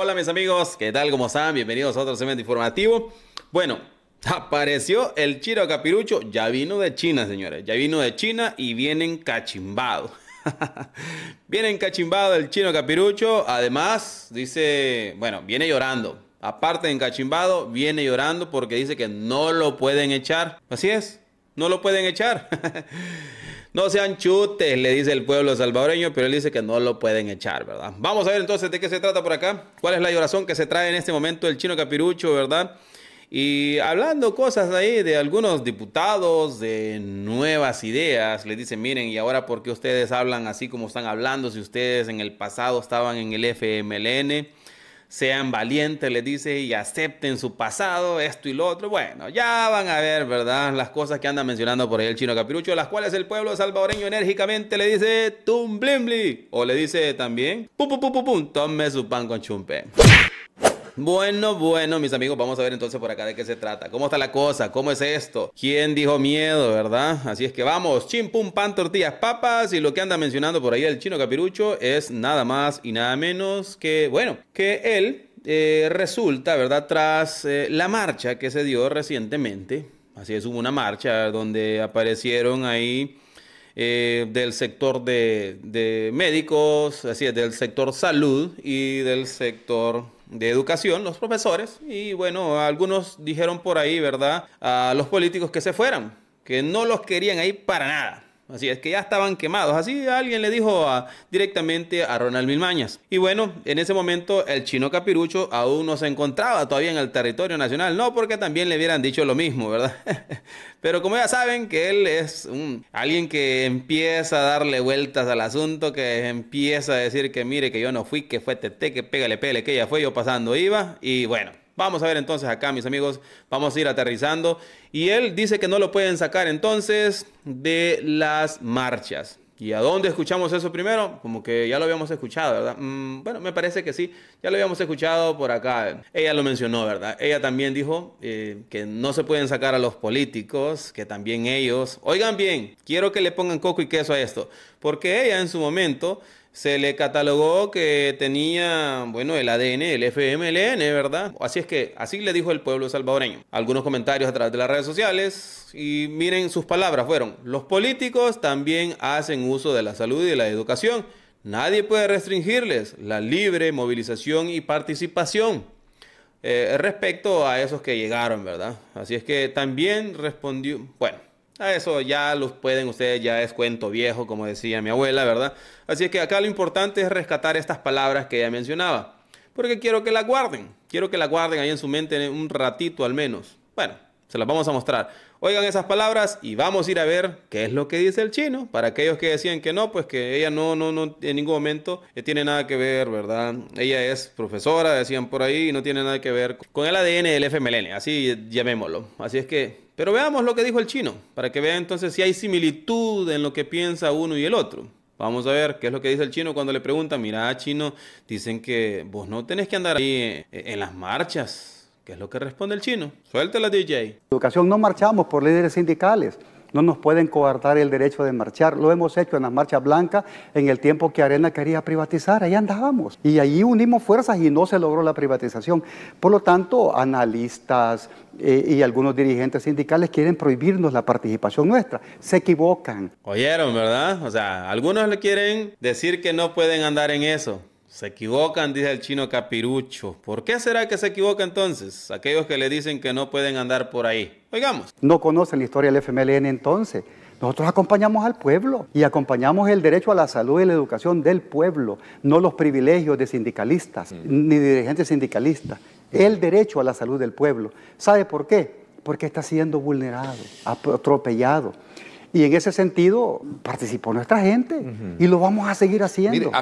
Hola mis amigos, ¿qué tal? ¿Cómo están? Bienvenidos a otro segmento informativo. Bueno, apareció el chino Capirucho, ya vino de China, señores, ya vino de China y vienen cachimbado. vienen cachimbado el chino capirucho, además dice, bueno, viene llorando. Aparte de encachimbado, viene llorando porque dice que no lo pueden echar. Así es, no lo pueden echar. No sean chutes, le dice el pueblo salvadoreño, pero él dice que no lo pueden echar, ¿verdad? Vamos a ver entonces de qué se trata por acá. ¿Cuál es la llorazón que se trae en este momento el chino capirucho, ¿verdad? Y hablando cosas ahí de algunos diputados, de nuevas ideas, le dicen, miren, ¿y ahora porque ustedes hablan así como están hablando si ustedes en el pasado estaban en el FMLN? sean valientes, le dice, y acepten su pasado, esto y lo otro. Bueno, ya van a ver, ¿verdad? Las cosas que anda mencionando por ahí el chino capirucho, las cuales el pueblo salvadoreño enérgicamente le dice, tumblimbli, o le dice también, pum, pum, pum, pum, pum, tome su pan con chumpe. Bueno, bueno, mis amigos, vamos a ver entonces por acá de qué se trata. ¿Cómo está la cosa? ¿Cómo es esto? ¿Quién dijo miedo, verdad? Así es que vamos, chimpum, pan, tortillas, papas. Y lo que anda mencionando por ahí el chino capirucho es nada más y nada menos que, bueno, que él eh, resulta, ¿verdad? Tras eh, la marcha que se dio recientemente. Así es, hubo una marcha donde aparecieron ahí... Eh, del sector de, de médicos, así es, del sector salud y del sector de educación, los profesores, y bueno, algunos dijeron por ahí, ¿verdad?, a los políticos que se fueran, que no los querían ahí para nada. Así es que ya estaban quemados. Así alguien le dijo directamente a Ronald Milmañas. Y bueno, en ese momento el chino Capirucho aún no se encontraba todavía en el territorio nacional. No porque también le hubieran dicho lo mismo, ¿verdad? Pero como ya saben que él es alguien que empieza a darle vueltas al asunto, que empieza a decir que mire que yo no fui, que fue Tete, que pégale, pégale, que ella fue yo pasando iba. Y bueno, Vamos a ver entonces acá, mis amigos, vamos a ir aterrizando. Y él dice que no lo pueden sacar entonces de las marchas. ¿Y a dónde escuchamos eso primero? Como que ya lo habíamos escuchado, ¿verdad? Mm, bueno, me parece que sí, ya lo habíamos escuchado por acá. Ella lo mencionó, ¿verdad? Ella también dijo eh, que no se pueden sacar a los políticos, que también ellos... Oigan bien, quiero que le pongan coco y queso a esto, porque ella en su momento se le catalogó que tenía, bueno, el ADN, el FMLN, ¿verdad? Así es que así le dijo el pueblo salvadoreño. Algunos comentarios a través de las redes sociales y miren sus palabras fueron, los políticos también hacen uso de la salud y de la educación. Nadie puede restringirles la libre movilización y participación eh, respecto a esos que llegaron, ¿verdad? Así es que también respondió, bueno, a eso ya los pueden ustedes, ya es cuento viejo, como decía mi abuela, ¿verdad? Así es que acá lo importante es rescatar estas palabras que ya mencionaba. Porque quiero que la guarden. Quiero que la guarden ahí en su mente un ratito al menos. Bueno, se las vamos a mostrar. Oigan esas palabras y vamos a ir a ver qué es lo que dice el chino. Para aquellos que decían que no, pues que ella no, no, no, en ningún momento eh, tiene nada que ver, ¿verdad? Ella es profesora, decían por ahí, y no tiene nada que ver con el ADN del FMLN, así llamémoslo. Así es que, pero veamos lo que dijo el chino, para que vean entonces si hay similitud en lo que piensa uno y el otro. Vamos a ver qué es lo que dice el chino cuando le preguntan, mira, chino, dicen que vos no tenés que andar ahí eh, en las marchas ¿Qué es lo que responde el chino? Suéltela, DJ. educación no marchamos por líderes sindicales. No nos pueden coartar el derecho de marchar. Lo hemos hecho en la marcha blanca en el tiempo que Arena quería privatizar. Ahí andábamos. Y allí unimos fuerzas y no se logró la privatización. Por lo tanto, analistas eh, y algunos dirigentes sindicales quieren prohibirnos la participación nuestra. Se equivocan. Oyeron, ¿verdad? O sea, algunos le quieren decir que no pueden andar en eso. Se equivocan, dice el chino Capirucho. ¿Por qué será que se equivoca entonces aquellos que le dicen que no pueden andar por ahí? Oigamos. No conocen la historia del FMLN entonces. Nosotros acompañamos al pueblo y acompañamos el derecho a la salud y la educación del pueblo, no los privilegios de sindicalistas mm. ni dirigentes sindicalistas. El derecho a la salud del pueblo. ¿Sabe por qué? Porque está siendo vulnerado, atropellado. Y en ese sentido participó nuestra gente y lo vamos a seguir haciendo.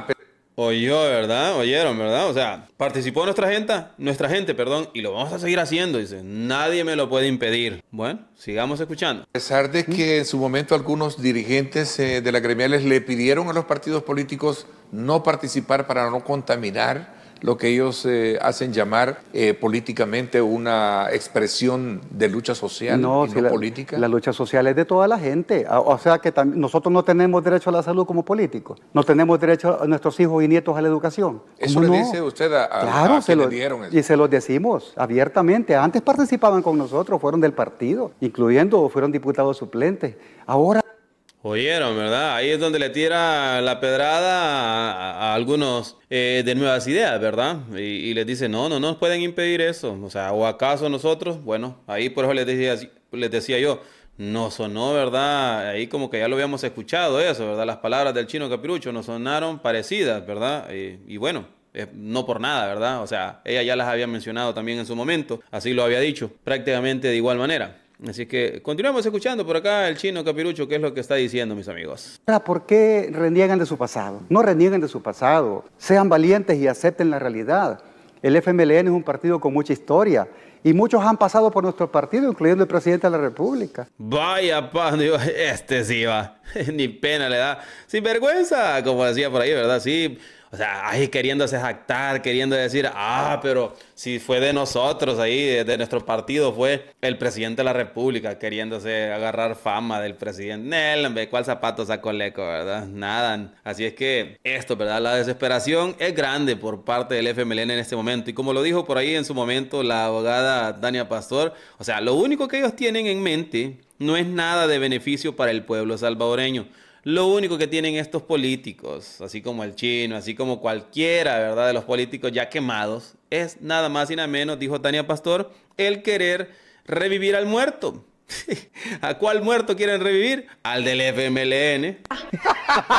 Oyó, ¿verdad? Oyeron, ¿verdad? O sea, participó nuestra gente, nuestra gente, perdón, y lo vamos a seguir haciendo. Dice, nadie me lo puede impedir. Bueno, sigamos escuchando. A pesar de que en su momento algunos dirigentes eh, de las gremiales le pidieron a los partidos políticos no participar para no contaminar, lo que ellos eh, hacen llamar eh, políticamente una expresión de lucha social no, y no la, política? La lucha social es de toda la gente. Ah, o sea que nosotros no tenemos derecho a la salud como políticos. No tenemos derecho a nuestros hijos y nietos a la educación. ¿Eso le dice usted a, los? claro, se lo, dieron eso? Y se los decimos abiertamente. Antes participaban con nosotros, fueron del partido, incluyendo fueron diputados suplentes. Ahora Oyeron, ¿verdad? Ahí es donde le tira la pedrada a, algunos eh, de nuevas ideas, ¿verdad? Y, les dice, no, no, no pueden impedir eso. O sea, ¿o acaso nosotros? Bueno, ahí por eso les decía, les decía yo, no sonó, ¿verdad? Ahí como que ya lo habíamos escuchado eso, ¿verdad? Las palabras del chino capirucho nos sonaron parecidas, ¿verdad? y bueno, no por nada, ¿verdad? O sea, ella ya las había mencionado también en su momento, así lo había dicho, prácticamente de igual manera. Así que continuamos escuchando por acá el chino Capirucho, qué es lo que está diciendo, mis amigos. ¿Por qué reniegan de su pasado? No renieguen de su pasado. Sean valientes y acepten la realidad. El FMLN es un partido con mucha historia y muchos han pasado por nuestro partido, incluyendo el presidente de la República. Vaya pan, este sí va, ni pena le da. Sin vergüenza, como decía por ahí, ¿verdad? Sí, o sea, ahí queriéndose jactar, queriendo decir, ah, pero si fue de nosotros ahí, de, nuestro partido, fue el presidente de la República, queriéndose agarrar fama del presidente. Nel, ¿cuál zapato sacó eco, verdad? Nada. Así es que esto, ¿verdad? La desesperación es grande por parte del FMLN en este momento. Y como lo dijo por ahí en su momento la abogada Dania Pastor, o sea, lo único que ellos tienen en mente no es nada de beneficio para el pueblo salvadoreño. Lo único que tienen estos políticos, así como el chino, así como cualquiera, ¿verdad? De los políticos ya quemados, es nada más y nada menos, dijo Tania Pastor, el querer revivir al muerto. ¿A cuál muerto quieren revivir? Al del FMLN.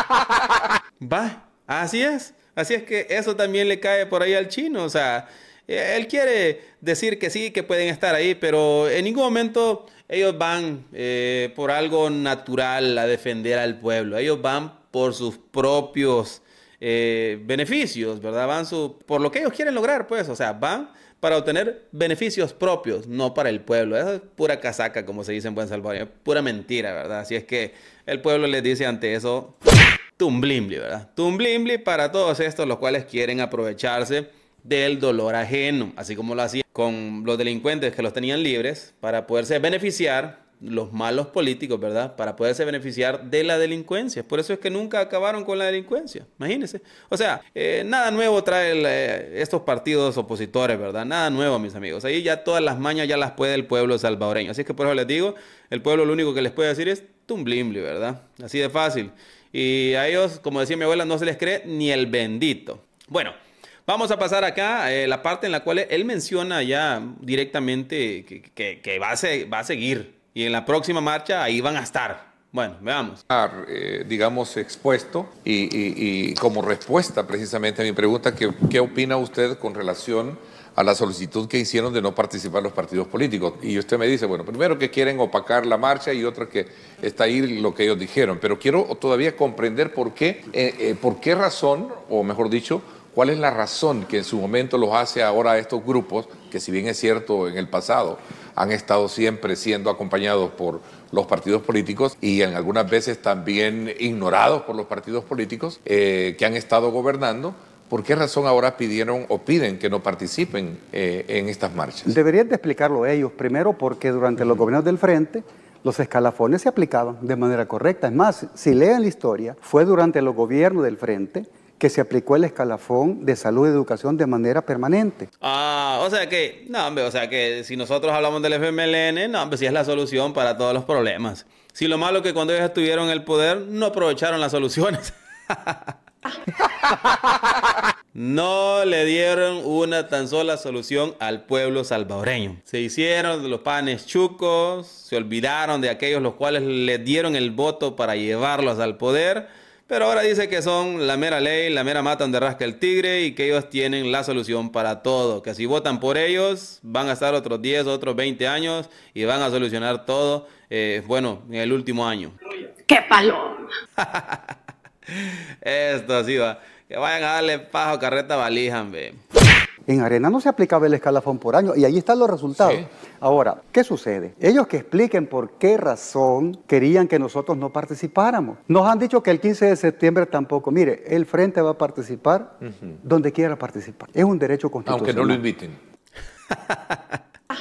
Va, así es. Así es que eso también le cae por ahí al chino. O sea, él quiere decir que sí, que pueden estar ahí, pero en ningún momento ellos van eh, por algo natural a defender al pueblo. Ellos van por sus propios eh, beneficios, ¿verdad? Van su, por lo que ellos quieren lograr, pues, o sea, van para obtener beneficios propios, no para el pueblo. es pura casaca, como se dice en Buen Salvador, es pura mentira, ¿verdad? Así es que el pueblo les dice ante eso, tumblimble, ¿verdad? Tumblimble para todos estos, los cuales quieren aprovecharse del dolor ajeno, así como lo hacía con los delincuentes que los tenían libres para poderse beneficiar los malos políticos, ¿verdad? Para poderse beneficiar de la delincuencia. Por eso es que nunca acabaron con la delincuencia, imagínense. O sea, eh, nada nuevo trae estos partidos opositores, ¿verdad? Nada nuevo, mis amigos. Ahí ya todas las mañas ya las puede el pueblo salvadoreño. Así que por eso les digo, el pueblo lo único que les puede decir es tumblimble, ¿verdad? Así de fácil. Y a ellos, como decía mi abuela, no se les cree ni el bendito. Bueno. Vamos a pasar acá eh, la parte en la cual él menciona ya directamente que, que, va, a se, va a seguir y en la próxima marcha ahí van a estar. Bueno, veamos. Ah, eh, digamos, expuesto y, y, como respuesta precisamente a mi pregunta, ¿qué, ¿qué opina usted con relación a la solicitud que hicieron de no participar los partidos políticos. Y usted me dice, bueno, primero que quieren opacar la marcha y otra que está ahí lo que ellos dijeron. Pero quiero todavía comprender por qué, eh, eh, por qué razón, o mejor dicho, ¿Cuál es la razón que en su momento los hace ahora estos grupos, que si bien es cierto en el pasado, han estado siempre siendo acompañados por los partidos políticos y en algunas veces también ignorados por los partidos políticos eh, que han estado gobernando? ¿Por qué razón ahora pidieron o piden que no participen eh, en estas marchas? Deberían de explicarlo ellos, primero porque durante los gobiernos del Frente los escalafones se aplicaban de manera correcta. Es más, si leen la historia, fue durante los gobiernos del Frente que se aplicó el escalafón de salud y educación de manera permanente. Ah, o sea que, no, hombre, o sea que si nosotros hablamos del FMLN, no, hombre, sí es la solución para todos los problemas. Si lo malo que cuando ellos estuvieron en el poder, no aprovecharon las soluciones. No le dieron una tan sola solución al pueblo salvadoreño. Se hicieron los panes chucos, se olvidaron de aquellos los cuales le dieron el voto para llevarlos al poder pero ahora dice que son la mera ley, la mera mata donde rasca el tigre y que ellos tienen la solución para todo. Que si votan por ellos, van a estar otros 10, otros 20 años y van a solucionar todo, eh, bueno, en el último año. ¡Qué palo! Esto sí va. Que vayan a darle pajo carreta valija, ve. En arena no se aplicaba el escalafón por año y ahí están los resultados. Ahora, ¿qué sucede? Ellos que expliquen por qué razón querían que nosotros no participáramos. Nos han dicho que el 15 de septiembre tampoco. Mire, el Frente va a participar donde quiera participar. Es un derecho constitucional. Aunque no lo inviten.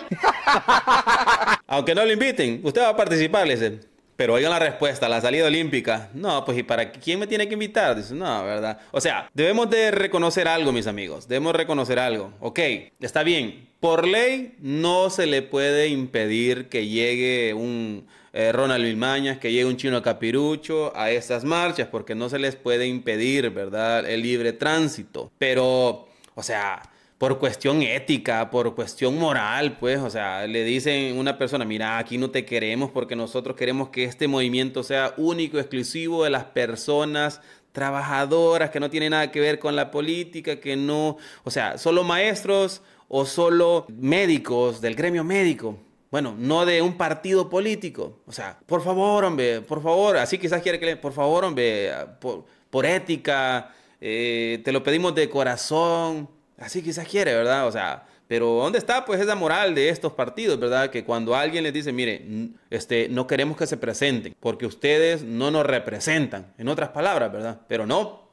Aunque no lo inviten, usted va a participar, Lizen. Pero oigan la respuesta, la salida olímpica. No, pues ¿y para quién me tiene que invitar? Dice, no, ¿verdad? O sea, debemos de reconocer algo, mis amigos. Debemos reconocer algo. Ok, está bien. Por ley no se le puede impedir que llegue un eh, Ronald que llegue un chino capirucho a estas marchas, porque no se les puede impedir, ¿verdad? El libre tránsito. Pero, o sea, por cuestión ética, por cuestión moral, pues, o sea, le dicen a una persona, mira, aquí no te queremos porque nosotros queremos que este movimiento sea único, exclusivo de las personas trabajadoras, que no tiene nada que ver con la política, que no, o sea, solo maestros o solo médicos del gremio médico. Bueno, no de un partido político. O sea, por favor, hombre, por favor, así quizás quiere que le, por favor, hombre, por, por ética, eh, te lo pedimos de corazón. Así quizás quiere, ¿verdad? O sea, pero ¿dónde está pues esa moral de estos partidos, verdad? Que cuando alguien les dice, mire, este, no queremos que se presenten, porque ustedes no nos representan, en otras palabras, ¿verdad? Pero no,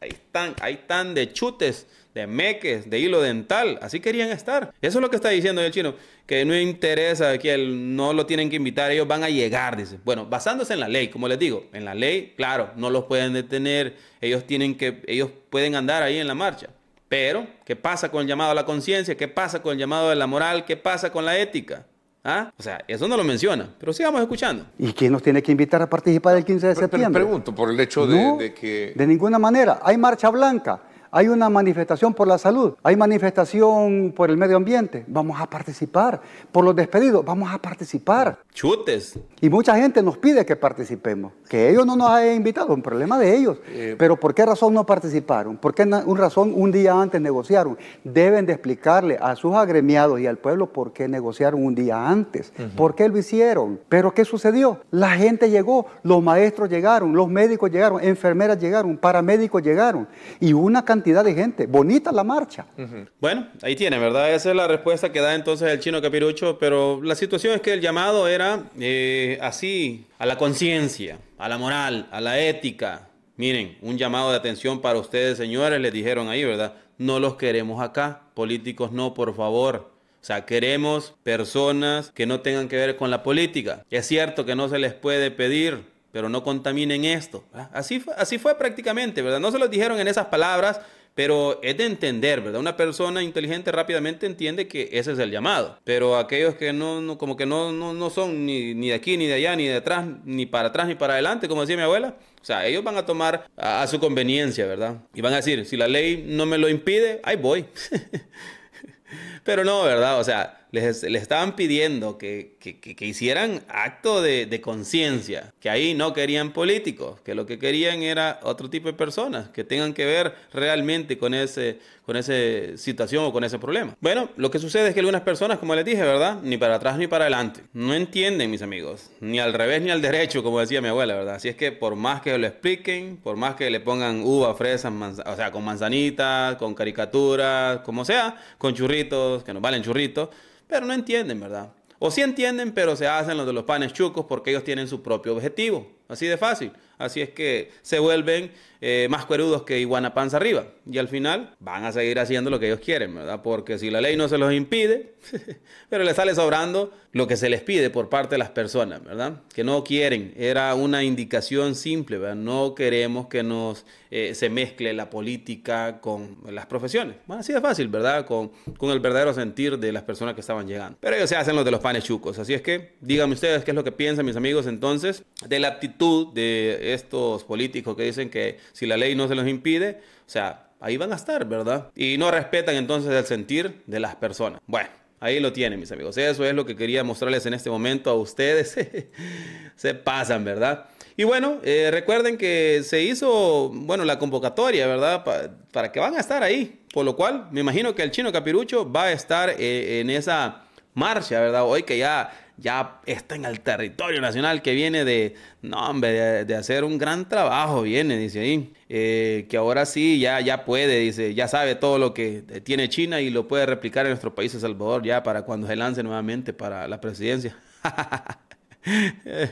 ahí están, ahí están de chutes, de meques, de hilo dental, así querían estar. Eso es lo que está diciendo el chino, que no interesa, que no lo tienen que invitar, ellos van a llegar, dice. Bueno, basándose en la ley, como les digo, en la ley, claro, no los pueden detener, ellos, tienen que, ellos pueden andar ahí en la marcha pero, ¿qué pasa con el llamado a la conciencia? ¿Qué pasa con el llamado de la moral? ¿Qué pasa con la ética? ¿Ah? O sea, eso no lo menciona, pero sigamos escuchando. ¿Y quién nos tiene que invitar a participar el 15 de septiembre? Pero, pregunto por el hecho de que... De ninguna manera, hay marcha blanca. Hay una manifestación por la salud, hay manifestación por el medio ambiente, vamos a participar. Por los despedidos, vamos a participar. Chutes. Y mucha gente nos pide que participemos, que ellos no nos hayan invitado, un problema de ellos. Eh, Pero ¿por qué razón no participaron? ¿Por qué un razón un día antes negociaron? Deben de explicarle a sus agremiados y al pueblo por qué negociaron un día antes, por qué lo hicieron. Pero ¿qué sucedió? La gente llegó, los maestros llegaron, los médicos llegaron, enfermeras llegaron, paramédicos llegaron y una cantidad cantidad de gente. Bonita la marcha. Bueno, ahí tiene, ¿verdad? Esa es la respuesta que da entonces el chino Capirucho, pero la situación es que el llamado era eh, así, a la conciencia, a la moral, a la ética. Miren, un llamado de atención para ustedes, señores, les dijeron ahí, ¿verdad? No los queremos acá, políticos no, por favor. O sea, queremos personas que no tengan que ver con la política. Es cierto que no se les puede pedir pero no contaminen esto. Así fue, así fue prácticamente, ¿verdad? No se lo dijeron en esas palabras, pero es de entender, ¿verdad? Una persona inteligente rápidamente entiende que ese es el llamado, pero aquellos que no, como que no, no, son ni, de aquí, ni de allá, ni de atrás, ni para atrás, ni para adelante, como decía mi abuela, o sea, ellos van a tomar a su conveniencia, ¿verdad? Y van a decir, si la ley no me lo impide, ahí voy. pero no, ¿verdad? O sea les, estaban pidiendo que, que, que, hicieran acto de, de conciencia, que ahí no querían políticos, que lo que querían era otro tipo de personas que tengan que ver realmente con, ese, con esa situación o con ese problema. Bueno, lo que sucede es que algunas personas, como les dije, ¿verdad? Ni para atrás ni para adelante. No entienden, mis amigos, ni al revés ni al derecho, como decía mi abuela, ¿verdad? Así es que por más que lo expliquen, por más que le pongan uva, fresas, o sea, con manzanitas, con caricaturas, como sea, con churritos, que nos valen churritos, pero no entienden, ¿verdad? O sí entienden, pero se hacen los de los panes chucos porque ellos tienen su propio objetivo. Así de fácil. Así es que se vuelven eh, más cuerudos que iguana panza arriba. Y al final van a seguir haciendo lo que ellos quieren, ¿verdad? Porque si la ley no se los impide, pero les sale sobrando lo que se les pide por parte de las personas, ¿verdad? Que no quieren. Era una indicación simple, ¿verdad? No queremos que nos eh, se mezcle la política con las profesiones. Bueno, así de fácil, ¿verdad? Con, con el verdadero sentir de las personas que estaban llegando. Pero ellos se hacen los de los panes chucos. Así es que díganme ustedes qué es lo que piensan, mis amigos, entonces, de la actitud de estos políticos que dicen que si la ley no se los impide, o sea, ahí van a estar, ¿verdad? Y no respetan entonces el sentir de las personas. Bueno. Ahí lo tienen, mis amigos. Eso es lo que quería mostrarles en este momento a ustedes. se pasan, ¿verdad? Y bueno, eh, recuerden que se hizo, bueno, la convocatoria, ¿verdad? para que van a estar ahí. Por lo cual, me imagino que el chino capirucho va a estar eh, en esa marcha, ¿verdad? Hoy que ya ya está en el territorio nacional, que viene de, no, hombre, de, hacer un gran trabajo, viene, dice ahí, eh, que ahora sí, ya, ya puede, dice, ya sabe todo lo que tiene China y lo puede replicar en nuestro país, El Salvador, ya para cuando se lance nuevamente para la presidencia.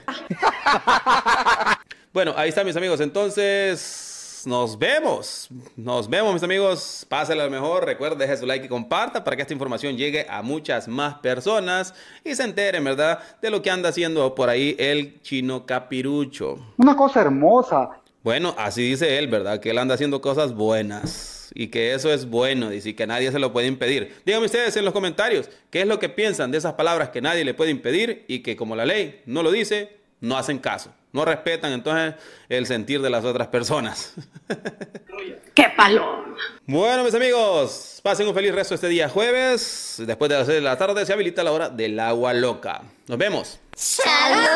Ah. bueno, ahí está, mis amigos, entonces nos vemos. Nos vemos, mis amigos. Pásenle lo mejor. Recuerden, dejen su like y comparta para que esta información llegue a muchas más personas y se enteren, ¿verdad?, de lo que anda haciendo por ahí el chino capirucho. Una cosa hermosa. Bueno, así dice él, ¿verdad? Que él anda haciendo cosas buenas y que eso es bueno y que nadie se lo puede impedir. Díganme ustedes en los comentarios qué es lo que piensan de esas palabras que nadie le puede impedir y que como la ley no lo dice, no hacen caso, no respetan entonces el sentir de las otras personas. ¡Qué paloma! Bueno, mis amigos, pasen un feliz resto este día jueves. Después de las de la tarde se habilita la hora del agua loca. Nos vemos. ¡Salud!